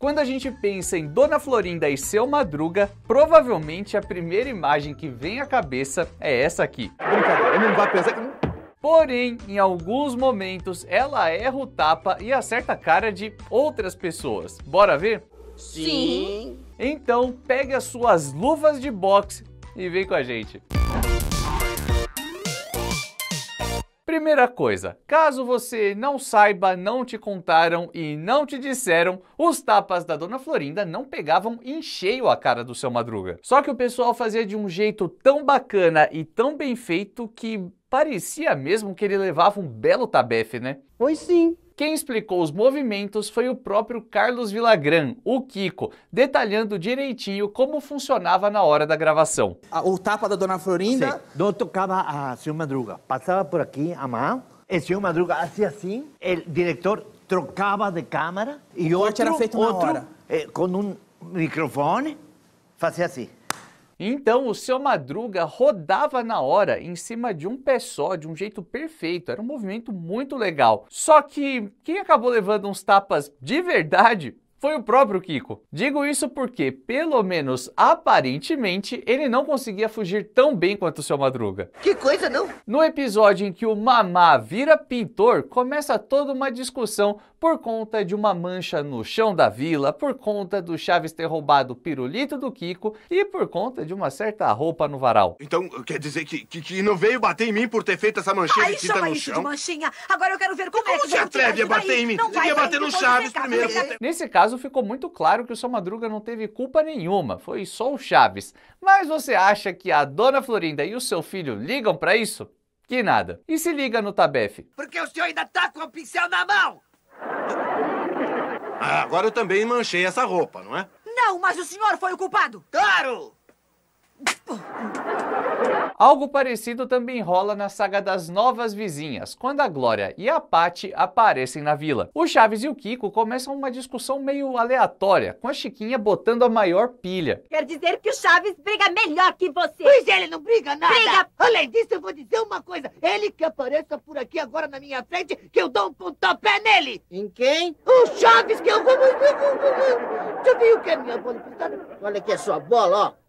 Quando a gente pensa em Dona Florinda e seu Madruga, provavelmente a primeira imagem que vem à cabeça é essa aqui. Brincadeira, não vai pensar que. Porém, em alguns momentos, ela erra o tapa e acerta a cara de outras pessoas. Bora ver? Sim. Então, pegue as suas luvas de boxe e vem com a gente. Primeira coisa, caso você não saiba, não te contaram e não te disseram, os tapas da Dona Florinda não pegavam em cheio a cara do seu Madruga. Só que o pessoal fazia de um jeito tão bacana e tão bem feito que parecia mesmo que ele levava um belo tabefe, né? Pois sim, quem explicou os movimentos foi o próprio Carlos Villagrán, o Kiko, detalhando direitinho como funcionava na hora da gravação. O tapa da Dona Florinda... Não tocava a Seu Madruga, passava por aqui a mão, e Seu Madruga assim assim, o diretor trocava de câmera e o outro, era feito outro hora. Eh, com um microfone, fazia assim. Então o seu Madruga rodava na hora em cima de um pé só, de um jeito perfeito. Era um movimento muito legal. Só que quem acabou levando uns tapas de verdade foi o próprio Kiko. Digo isso porque, pelo menos aparentemente, ele não conseguia fugir tão bem quanto o seu Madruga. Que coisa, não? No episódio em que o Mamá vira pintor, começa toda uma discussão por conta de uma mancha no chão da vila, por conta do Chaves ter roubado o pirulito do Kiko e por conta de uma certa roupa no varal. Então, quer dizer que, que, que não veio bater em mim por ter feito essa manchinha Ai, chama no isso chão? de manchinha. Agora eu quero ver como, é como é que... você se atreve a bater em mim? Não Devia bater no Chaves primeiro. Nesse caso, caso, ficou muito claro que o seu Madruga não teve culpa nenhuma, foi só o Chaves. Mas você acha que a dona Florinda e o seu filho ligam para isso? Que nada. E se liga no Tabef. Porque o senhor ainda tá com o pincel na mão! Ah, agora eu também manchei essa roupa, não é? Não, mas o senhor foi o culpado! Claro! Algo parecido também rola na saga das Novas Vizinhas, quando a Glória e a Patti aparecem na vila. O Chaves e o Kiko começam uma discussão meio aleatória, com a Chiquinha botando a maior pilha. Quer dizer que o Chaves briga melhor que você. Pois ele não briga nada. Briga. Além disso, eu vou dizer uma coisa. Ele que apareça por aqui agora na minha frente, que eu dou um pontapé nele. Em quem? O Chaves, que eu vou... Você viu o que é minha bola? Olha aqui a sua bola, ó.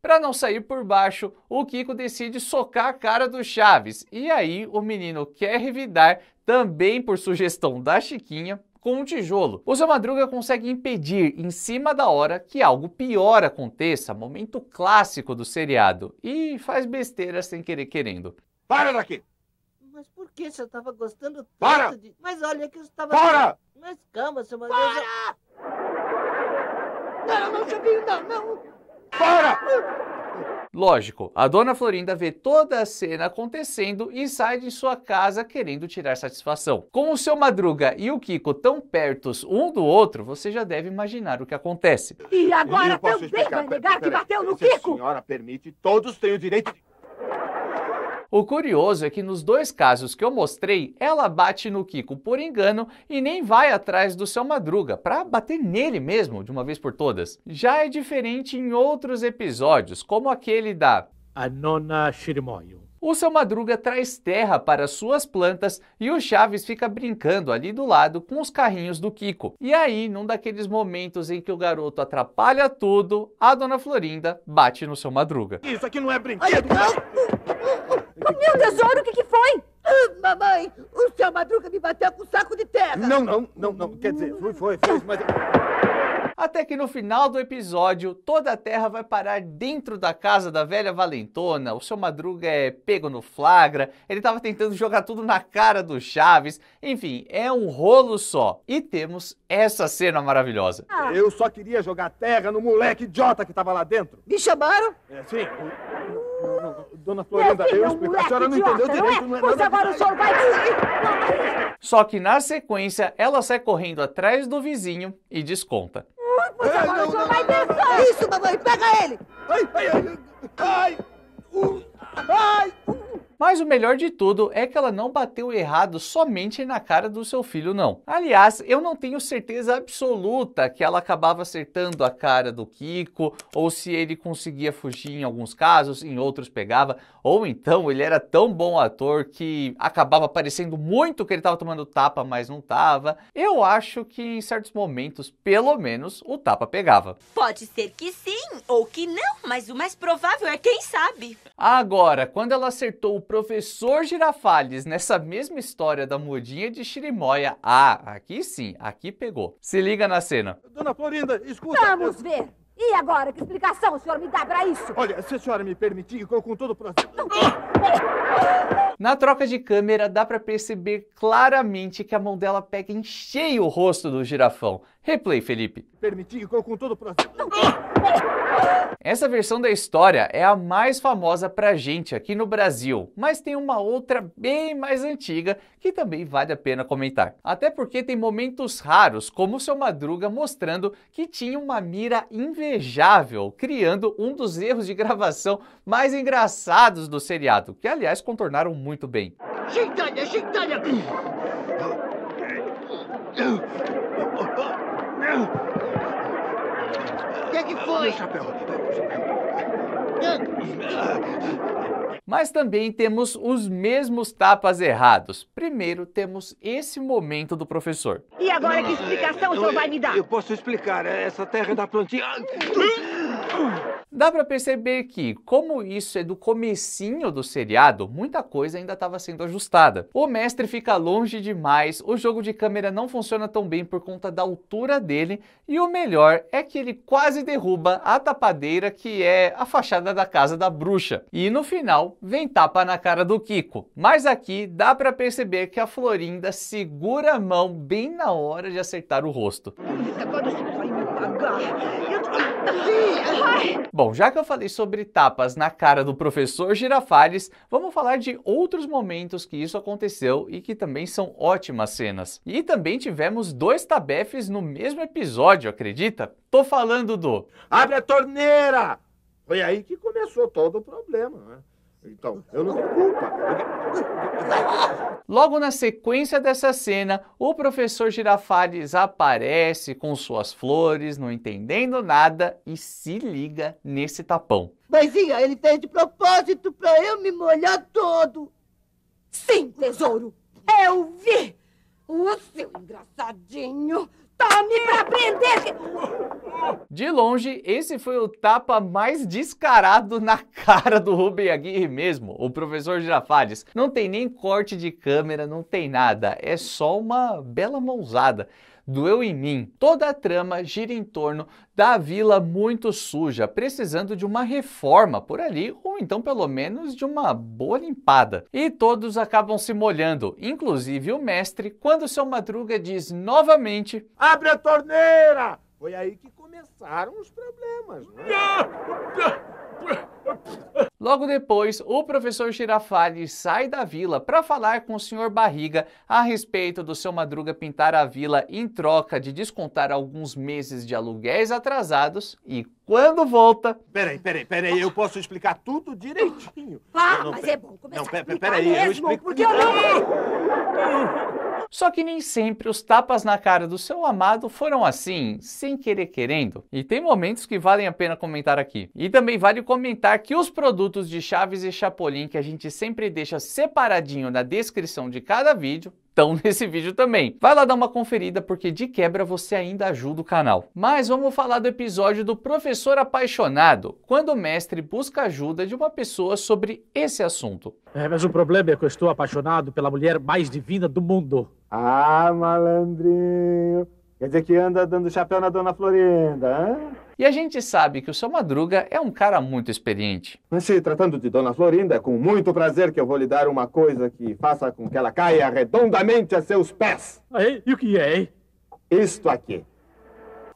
Para não sair por baixo, o Kiko decide socar a cara do Chaves. E aí o menino quer revidar, também por sugestão da Chiquinha, com um tijolo. O seu Madruga consegue impedir, em cima da hora, que algo pior aconteça, momento clássico do seriado, e faz besteira sem querer querendo. Para daqui! Mas por que você estava gostando tanto Para! de... Mas olha que eu estava... Para! Mas calma, seu Madruga... Para! Não, não, Chuvinho, não, não. Para! Lógico, a dona Florinda vê toda a cena acontecendo e sai de sua casa querendo tirar satisfação. Com o seu Madruga e o Kiko tão pertos um do outro, você já deve imaginar o que acontece. E agora também vai negar que bateu no Kiko? Se a senhora permite, todos têm o direito de... O curioso é que nos dois casos que eu mostrei, ela bate no Kiko por engano e nem vai atrás do seu Madruga, para bater nele mesmo de uma vez por todas. Já é diferente em outros episódios, como aquele da A Nona Shirimoyo. O seu Madruga traz terra para suas plantas e o Chaves fica brincando ali do lado com os carrinhos do Kiko. E aí, num daqueles momentos em que o garoto atrapalha tudo, a dona Florinda bate no seu Madruga. Isso aqui não é brincadeira! Ai, não! Oh, meu tesouro, o que, que foi? Ah, mamãe, o seu Madruga me bateu com um saco de terra. Não, não, não, não. Quer dizer, foi, foi, fez, mas... Até que no final do episódio, toda a terra vai parar dentro da casa da velha valentona. O seu Madruga é pego no flagra, ele estava tentando jogar tudo na cara do Chaves. Enfim, é um rolo só. E temos essa cena maravilhosa. Ah. Eu só queria jogar terra no moleque idiota que estava lá dentro. Me chamaram? É, sim dona Florinda, eu é explico. A senhora não entendeu direito. Não é? Pois é agora o senhor vai é Só que na sequência, ela sai correndo atrás do vizinho e desconta. Pois agora não, o senhor vai dançar. Isso, mamãe, pega ele. Ai, ai, ai. Ai. ai. Mas o melhor de tudo é que ela não bateu errado somente na cara do seu filho, não. Aliás, eu não tenho certeza absoluta que ela acabava acertando a cara do Kiko, ou se ele conseguia fugir em alguns casos, em outros pegava, ou então ele era tão bom ator que acabava parecendo muito que ele estava tomando tapa, mas não tava. Eu acho que em certos momentos, pelo menos, o tapa pegava. Pode ser que sim ou que não, mas o mais provável é quem sabe. Agora, quando ela acertou o professor Girafales nessa mesma história da mudinha de Chirimoia. Ah, aqui sim, aqui pegou. Se liga na cena. Dona Florinda, escuta. Vamos eu... ver. E agora? Que explicação o senhor me dá para isso? Olha, se a senhora me permitir, eu com todo o prazer. Na troca de câmera, dá para perceber claramente que a mão dela pega em cheio o rosto do girafão. Replay, Felipe. Permitir, eu com todo o prazer. Essa versão da história é a mais famosa pra gente aqui no Brasil, mas tem uma outra bem mais antiga que também vale a pena comentar. Até porque tem momentos raros, como o seu Madruga mostrando que tinha uma mira invejável, criando um dos erros de gravação mais engraçados do seriado, que aliás contornaram muito bem. É o que, que foi? Meu tá? chapéu. Mas também temos os mesmos tapas errados. Primeiro temos esse momento do professor. E agora que explicação o senhor vai me dar? Eu posso explicar. Essa terra é da plantinha. Hum? Dá para perceber que, como isso é do comecinho do seriado, muita coisa ainda estava sendo ajustada. O mestre fica longe demais, o jogo de câmera não funciona tão bem por conta da altura dele, e o melhor é que ele quase derruba a tapadeira que é a fachada da casa da bruxa. E no final, vem tapa na cara do Kiko. Mas aqui dá para perceber que a Florinda segura a mão bem na hora de acertar o rosto. Agora você vai me pagar. Eu... Tá- Ai. Bom, Bom, já que eu falei sobre tapas na cara do professor Girafales, vamos falar de outros momentos que isso aconteceu e que também são ótimas cenas. E também tivemos dois tabefes no mesmo episódio, acredita? Tô falando do Abre a torneira! Foi aí que começou todo o problema, né? Então, eu não tenho culpa. Logo na sequência dessa cena, o professor Girafales aparece com suas flores, não entendendo nada e se liga nesse tapão. Maisinha, ele fez de propósito para eu me molhar todo. Sim, tesouro, eu é vi. O seu engraçadinho Tome pra De longe, esse foi o tapa mais descarado na cara do Rubem Aguirre mesmo, o professor Girafales. Não tem nem corte de câmera, não tem nada, é só uma bela mãozada doeu em Mim. Toda a trama gira em torno da vila muito suja, precisando de uma reforma por ali, ou então pelo menos de uma boa limpada. E todos acabam se molhando, inclusive o mestre, quando seu Madruga diz novamente: Abre a torneira! Foi aí que começaram os problemas. Né? Logo depois, o professor Girafales sai da vila para falar com o senhor Barriga a respeito do seu Madruga pintar a vila em troca de descontar alguns meses de aluguéis atrasados e quando volta. Peraí, peraí, peraí, eu posso explicar tudo direitinho. Ah, não, mas é bom começar não, peraí, a peraí, mesmo, eu explico... porque eu não... Só que nem sempre os tapas na cara do seu amado foram assim, sem querer querendo. E tem momentos que valem a pena comentar aqui. E também vale comentar que os produtos de Chaves e Chapolin que a gente sempre deixa separadinho na descrição de cada vídeo estão nesse vídeo também. Vai lá dar uma conferida porque de quebra você ainda ajuda o canal. Mas vamos falar do episódio do professor apaixonado, quando o mestre busca ajuda de uma pessoa sobre esse assunto. É, mas o problema é que eu estou apaixonado pela mulher mais divina do mundo. Ah, malandrinho. Quer dizer que anda dando chapéu na dona Florinda, hein? E a gente sabe que o seu Madruga é um cara muito experiente. Se tratando de Dona Florinda, é com muito prazer que eu vou lhe dar uma coisa que faça com que ela caia redondamente a seus pés. e o que é, hein? Isto aqui.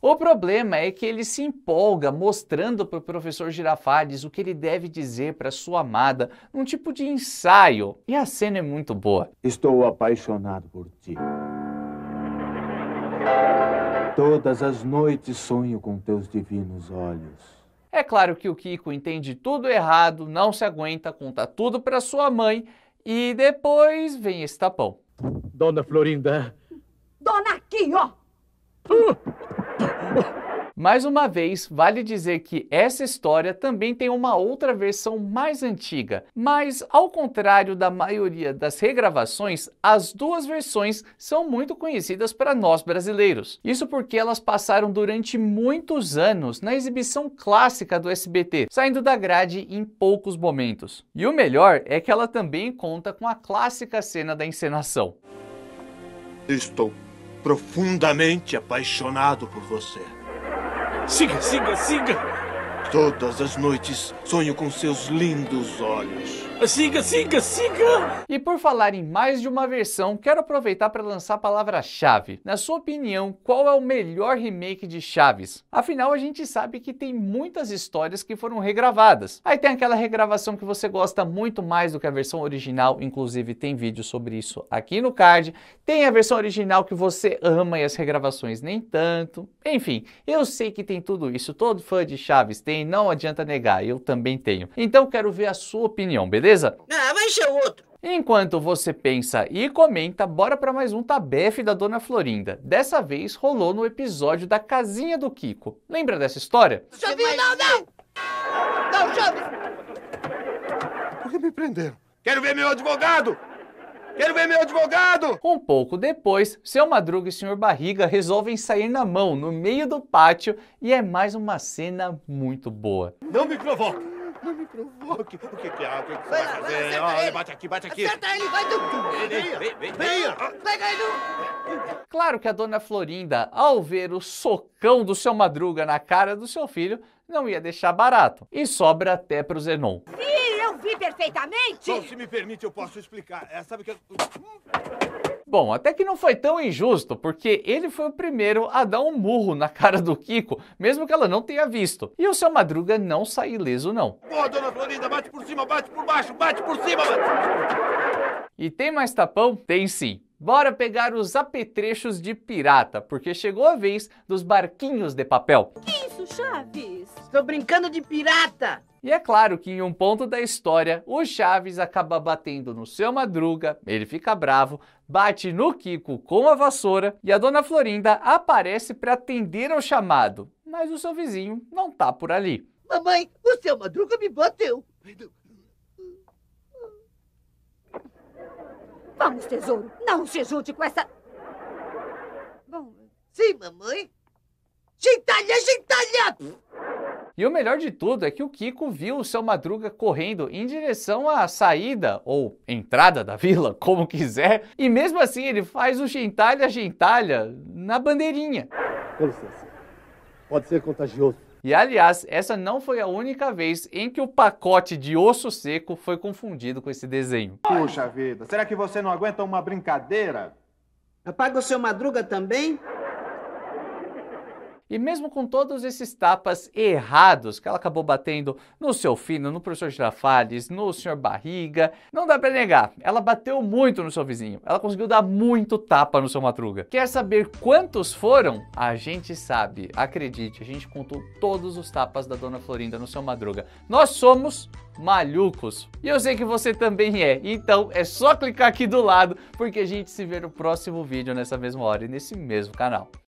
O problema é que ele se empolga mostrando para o professor Girafales o que ele deve dizer para sua amada, num tipo de ensaio. E a cena é muito boa. Estou apaixonado por ti. Todas as noites sonho com teus divinos olhos. É claro que o Kiko entende tudo errado, não se aguenta, conta tudo para sua mãe e depois vem esse tapão. Dona Florinda. Dona Aqui, ó. Uh, mais uma vez, vale dizer que essa história também tem uma outra versão mais antiga, mas ao contrário da maioria das regravações, as duas versões são muito conhecidas para nós brasileiros. Isso porque elas passaram durante muitos anos na exibição clássica do SBT, saindo da grade em poucos momentos. E o melhor é que ela também conta com a clássica cena da encenação. Estou profundamente apaixonado por você. Siga, siga, siga! Todas as noites sonho com seus lindos olhos. Siga, siga, siga! E por falar em mais de uma versão, quero aproveitar para lançar a palavra-chave. Na sua opinião, qual é o melhor remake de Chaves? Afinal, a gente sabe que tem muitas histórias que foram regravadas. Aí tem aquela regravação que você gosta muito mais do que a versão original, inclusive tem vídeo sobre isso aqui no card. Tem a versão original que você ama e as regravações nem tanto. Enfim, eu sei que tem tudo isso, todo fã de Chaves tem, não adianta negar, eu também tenho. Então quero ver a sua opinião, beleza? beleza? Ah, vai ser outro. Enquanto você pensa e comenta, bora para mais um tabefe tá da Dona Florinda. Dessa vez rolou no episódio da casinha do Kiko. Lembra dessa história? Chove, não, não! Não chove! Por que me prenderam? Quero ver meu advogado! Quero ver meu advogado! Um pouco depois, seu Madruga e senhor Barriga resolvem sair na mão no meio do pátio e é mais uma cena muito boa. Não me provoca! Não me provoque. O que que há? É? O que, que você vai, vai fazer? Vai, Olha, bate aqui, bate aqui. Acerta ele, vai do... Venha, venha, venha. Ah. Pega ele. Claro que a dona Florinda, ao ver o socão do seu Madruga na cara do seu filho, não ia deixar barato. E sobra até pro Zenon. Sim perfeitamente? Bom, se me permite, eu posso explicar. É, sabe que... Bom, até que não foi tão injusto, porque ele foi o primeiro a dar um murro na cara do Kiko, mesmo que ela não tenha visto. E o seu Madruga não sai ileso, não. Boa, dona Florinda, bate por cima, bate por baixo, bate por cima, bate... E tem mais tapão? Tem sim. Bora pegar os apetrechos de pirata, porque chegou a vez dos barquinhos de papel. Que isso, Chaves? Estou brincando de pirata! E é claro que em um ponto da história, o Chaves acaba batendo no seu Madruga, ele fica bravo, bate no Kiko com a vassoura e a Dona Florinda aparece para atender ao chamado, mas o seu vizinho não tá por ali. Mamãe, o seu Madruga me bateu. Vamos, tesouro, não se junte com essa. Bom, sim, mamãe. Gentalha, gentalha! E o melhor de tudo é que o Kiko viu o seu Madruga correndo em direção à saída ou entrada da vila, como quiser, e mesmo assim ele faz o gentalha gentalha na bandeirinha. Com licença. Pode ser contagioso. E aliás, essa não foi a única vez em que o pacote de osso seco foi confundido com esse desenho. Puxa vida, será que você não aguenta uma brincadeira? Apaga o seu Madruga também? E mesmo com todos esses tapas errados que ela acabou batendo no seu fino, no professor Girafales, no senhor Barriga, não dá para negar, ela bateu muito no seu vizinho. Ela conseguiu dar muito tapa no seu Madruga. Quer saber quantos foram? A gente sabe, acredite, a gente contou todos os tapas da dona Florinda no seu Madruga. Nós somos malucos. E eu sei que você também é. Então é só clicar aqui do lado porque a gente se vê no próximo vídeo nessa mesma hora e nesse mesmo canal.